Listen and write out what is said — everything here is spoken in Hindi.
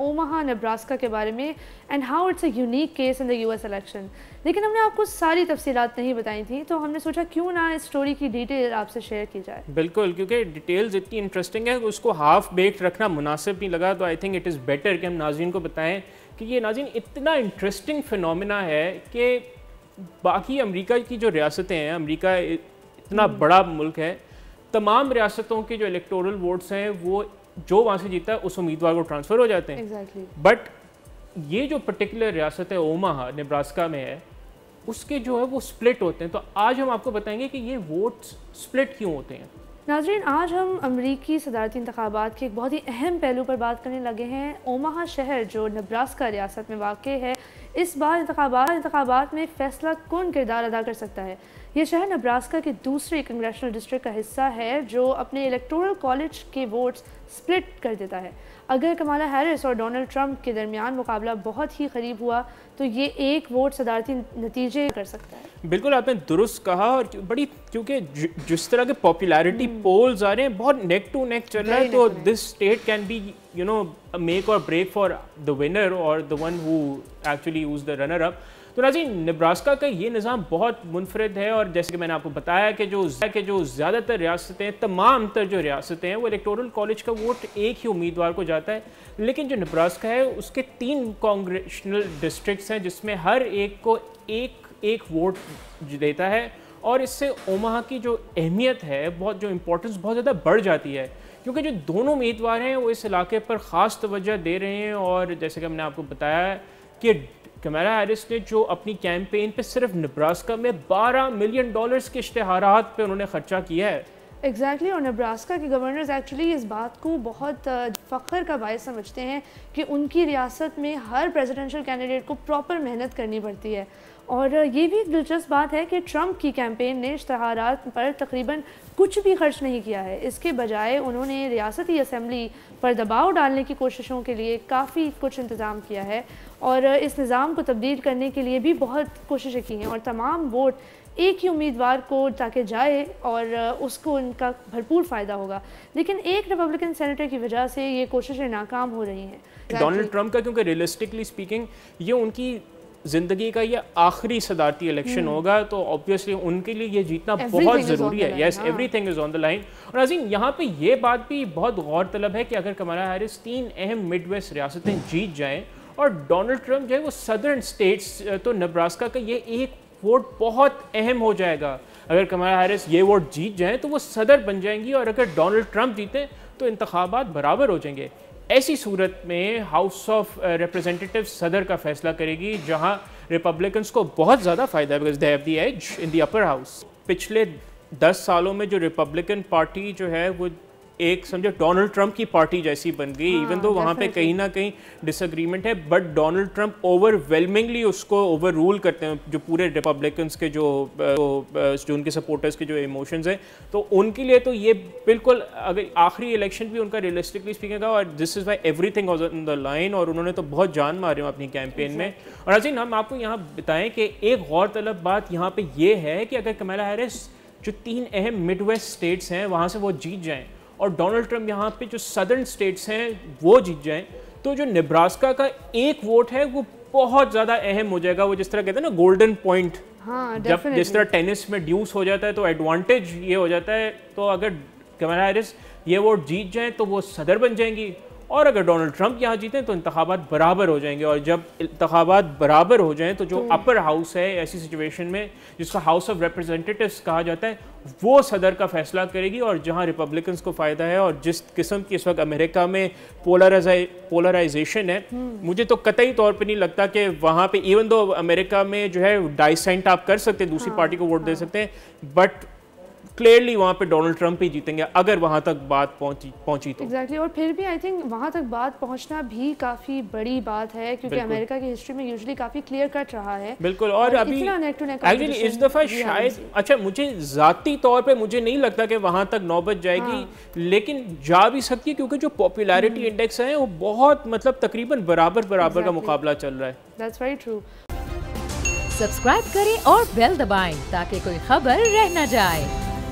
ओमाहा नब्रास्का के बारे में and how it's a unique case in the US election लेकिन हमने आपको सारी तफसीत नहीं बताई थी तो हमने सोचा क्यों ना इस स्टोरी की डिटेल आपसे शेयर की जाए बिल्कुल क्योंकि डिटेल्स इतनी इंटरेस्टिंग है उसको हाफ बेक्ड रखना मुनासिब नहीं लगा तो I think it is better कि हम नाजीन को बताएं कि ये नाजीन इतना इंटरेस्टिंग फिनमिना है कि बाकी अमरीका की जो रियासतें हैं अमरीका इतना हम्म। बड़ा मुल्क है तमाम रियासतों के जो इलेक्टोरल वोट्स हैं वो जो वहाँ से जीता है उस उम्मीदवार को ट्रांसफ़र हो जाते हैं exactly. बट ये जो पर्टिकुलर रियासत है ओमा नेब्रास्का में है उसके जो है वो स्प्लिट होते हैं तो आज हम आपको बताएंगे कि ये वोट्स स्प्लिट क्यों होते हैं नाजरीन आज हम अमरीकी सदारती इंतबात के एक बहुत ही अहम पहलू पर बात करने लगे हैं ओमा शहर जो नब्रास्का रियासत में वाक़ है इस बार इंतबा इंतबात में फ़ैसला कौन किरदार अदा कर सकता है ये शहर नब्रास्का के दूसरे कंग्रेशनल डिस्ट्रिक्ट का हिस्सा है जो अपने इलेक्टोरल कॉलेज के वोट्स स्प्लिट कर देता है अगर कमाला हैरिस और डोनाल्ड ट्रंप के दरमियान मुकाबला बहुत ही करीब हुआ तो ये एक वोट सदारती नतीजे कर सकता है बिल्कुल आपने दुरुस्त कहा और बड़ी क्योंकि जिस तरह के पॉपुलैरिटी पोल्स हम्म। आ रहे हैं बहुत नेक टू नेक चल रहा है तो this state can be you know make or break for the winner और the one who actually use the runner up तो नाजी नब्रास्का का ये निज़ाम बहुत मुनफरद है और जैसे कि मैंने आपको बताया कि जो के जो ज़्यादातर रियासतें तमाम तर जो रियासतें हैं वो इलेक्टोरल कॉलेज का वोट एक ही उम्मीदवार को जाता है लेकिन जो नब्रास्का है उसके तीन कॉन्ग्रेशनल डिस्ट्रिक्ट हैं जिसमें हर एक को एक एक वोट देता है और इससे ओमा की जो अहमियत है बहुत जो इम्पोर्टेंस बहुत ज़्यादा बढ़ जाती है क्योंकि जो दोनों उम्मीदवार हैं वो इस इलाके पर ख़ास तवज्जो दे रहे हैं और जैसे कि हमने आपको बताया कि कैमरा हैरिस ने जो अपनी कैंपेन पे सिर्फ नब्रास्का में 12 मिलियन डॉलर्स के इश्तहारात पे उन्होंने खर्चा किया है एग्जैक्टली और नब्रास्का के गवर्नर्स एक्चुअली इस बात को बहुत फ़ख्र का बायस समझते हैं कि उनकी रियासत में हर प्रेसिडेंशियल कैंडिडेट को प्रॉपर मेहनत करनी पड़ती है और ये भी एक दिलचस्प बात है कि ट्रंप की कैंपेन ने इश्तहार पर तकरीबन कुछ भी खर्च नहीं किया है इसके बजाय उन्होंने रियासती असम्बली पर दबाव डालने की कोशिशों के लिए काफ़ी कुछ इंतज़ाम किया है और इस निज़ाम को तब्दील करने के लिए भी बहुत कोशिशें की हैं और तमाम वोट एक ही उम्मीदवार को ताकि जाए और उसको इनका भरपूर फ़ायदा होगा लेकिन एक रिपब्लिकन सेनेटर की वजह से ये कोशिशें नाकाम हो रही हैं डोनाल्ड ट्रंप का क्योंकि रियलिस्टिकली स्पीकिंग ये उनकी ज़िंदगी का ये आखिरी सदारती इलेक्शन हम्म। होगा तो ऑब्वियसली उनके लिए ये जीतना बहुत ज़रूरी है yes everything is on the line और अजीम यहाँ पे ये बात भी बहुत गौर तलब है कि अगर कमला हैरिस तीन अहम मिड वेस्ट रियासतें जीत जाएं और डोनाल्ड ट्रंप जो है वो सदर्न स्टेट्स तो नब्रास्का का ये एक वोट बहुत अहम हो जाएगा अगर कमला हैरिस ये वोट जीत जाएं तो वो सदर बन जाएंगी और अगर डोनाल्ड ट्रंप जीतें तो इंतबात बराबर हो जाएंगे ऐसी सूरत में हाउस ऑफ रिप्रेजेंटेटिव सदर का फैसला करेगी जहां रिपब्लिकन्स को बहुत ज़्यादा फ़ायदा because they have the edge in the upper house पिछले दस सालों में जो रिपब्लिकन पार्टी जो है वो एक समझो डोनाल्ड ट्रंप की पार्टी जैसी बन गई इवन हाँ, वहाँ पे कहीं ना कहीं डिसएग्रीमेंट है बट डोनाल्ड ट्रंप ओवरवेलमिंगली उसको ओवर रूल करते हैं जो पूरे रिपब्लिकन्स के जो जो, जो उनके सपोर्टर्स के जो इमोशंस हैं तो उनके लिए तो ये बिल्कुल अगर आखिरी इलेक्शन भी उनका रियलिस्टिकली स्पीकिंग और this is why thing in the line और उन्होंने तो बहुत जान मारे हूँ अपनी कैंपेन में और अजीन हम आपको यहाँ बताएं कि एक गौरतलब बात यहाँ पर यह है कि अगर कमला हैरिस जो तीन अहम मिड वेस्ट स्टेट्स हैं वहाँ से वो जीत जाएँ और डोनाल्ड ट्रंप यहाँ पे जो सदर्न स्टेट्स हैं वो जीत जाएं तो जो नेब्रास्का का एक वोट है वो बहुत ज़्यादा अहम हो जाएगा वो जिस तरह कहते हैं ना गोल्डन पॉइंट हाँ, जब जिस तरह टेनिस में ड्यूस हो जाता है तो एडवांटेज ये हो जाता है तो अगर कमला हैरिस ये वोट जीत जाएं तो वो सदर बन जाएंगी और अगर डोनाल्ड ट्रंप यहाँ जीते तो इंतबात बराबर हो जाएंगे और जब इंतबात बराबर हो जाएं तो जो अपर हम्म। हाउस है ऐसी सिचुएशन में जिसका हाउस ऑफ रिप्रेजेंटेटिव्स कहा जाता है वो सदर का फैसला करेगी और जहाँ रिपब्लिकन्स को फ़ायदा है और जिस किस्म की इस वक्त अमेरिका में पोलराइजा पोलराइजेशन है हम्म। मुझे तो कतई तौर पर नहीं लगता कि वहाँ पर इवन दो अमेरिका में जो है डाइसेंट आप कर सकते हैं दूसरी हाँ, पार्टी को वोट दे हाँ। सकते हैं बट क्लियरली वहाँ पे डोनाल्ड ट्रंप ही जीतेंगे अगर वहाँ तक बात पहुँची पहुँची तो एग्जैक्टली exactly. और फिर भी आई थिंक वहाँ तक बात पहुँचना भी काफ़ी बड़ी बात है क्योंकि अमेरिका की हिस्ट्री में यूजली काफ़ी क्लियर कट रहा है बिल्कुल और, और अभी एक्चुअली इस दफ़ा शायद अच्छा मुझे ज़ाती तौर पर मुझे नहीं लगता कि वहाँ तक नौबत जाएगी हाँ। लेकिन जा भी सकती है क्योंकि जो पॉपुलरिटी इंडेक्स हम्म। है वो बहुत मतलब तकरीबन बराबर बराबर का मुकाबला चल रहा है दैट्स वेरी ट्रू सब्सक्राइब करें और बेल दबाएं ताकि कोई खबर रह न जाए